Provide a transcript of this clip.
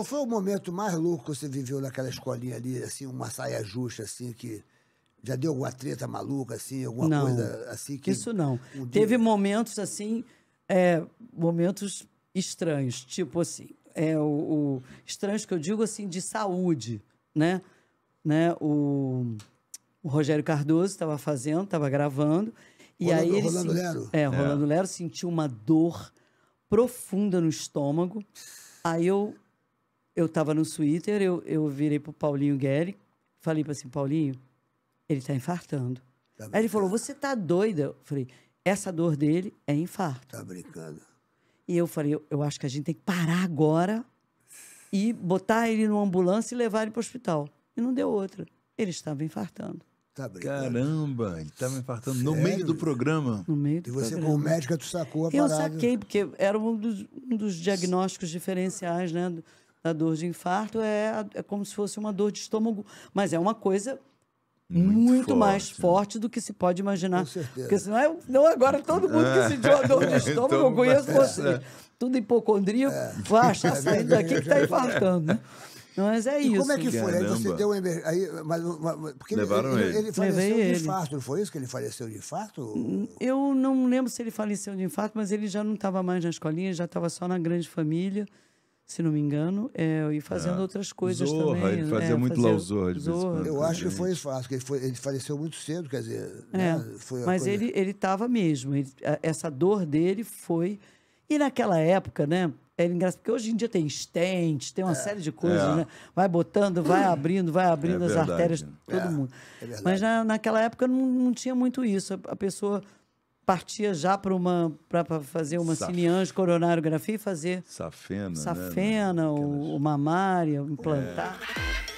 Qual foi o momento mais louco que você viveu naquela escolinha ali, assim, uma saia justa, assim, que já deu alguma treta maluca, assim, alguma não, coisa assim? Que isso não. Um dia... Teve momentos, assim, é, momentos estranhos, tipo assim, é, o, o, estranhos que eu digo, assim, de saúde, né? né? O, o Rogério Cardoso estava fazendo, estava gravando, e Rolando, aí ele Rolando Lero. É, é. Rolando é. Lero sentiu uma dor profunda no estômago, aí eu eu estava no Twitter, eu, eu virei pro Paulinho Guerre, falei para assim, Paulinho, ele está infartando. Tá Aí ele falou, você tá doida? Eu falei, essa dor dele é infarto. Tá brincando. E eu falei, eu, eu acho que a gente tem que parar agora e botar ele numa ambulância e levar ele para o hospital. E não deu outra. Ele estava infartando. Tá Caramba, ele estava infartando Sério? no meio do programa. No meio do e você, programa. como médica, tu sacou a eu parada. Eu saquei, porque era um dos, um dos diagnósticos diferenciais, né? da dor de infarto é, é como se fosse uma dor de estômago, mas é uma coisa muito, muito forte. mais forte do que se pode imaginar. Com certeza. Porque senão é não agora todo mundo que é. sentiu a dor de então estômago, eu conheço você. Tudo hipocondríaco, é. vai achar saindo daqui que está infartando, né? Mas é e isso. Como é que foi? Aí você deu um aí, mas, mas, porque Levaram ele, ele. ele faleceu Levei de infarto, não foi isso que ele faleceu de infarto? Eu não lembro se ele faleceu de infarto, mas ele já não estava mais na escolinha, já estava só na grande família se não me engano, é, e fazendo é. outras coisas Zorra, também. Ele fazia é, muito fazia... lá o Zorra, Zorra. Eu acho que foi fácil que ele, foi, ele faleceu muito cedo, quer dizer. É. Né? Mas coisa... ele ele estava mesmo. Ele, essa dor dele foi. E naquela época, né? Era engraçado, porque hoje em dia tem estente, tem uma é, série de coisas, é. né? Vai botando, vai abrindo, vai abrindo é as verdade. artérias, todo mundo. Mas na, naquela época não, não tinha muito isso. A, a pessoa partia já para uma para fazer uma Saf... cineange e fazer safena, né? safena né? ou, mamária, implantar. É.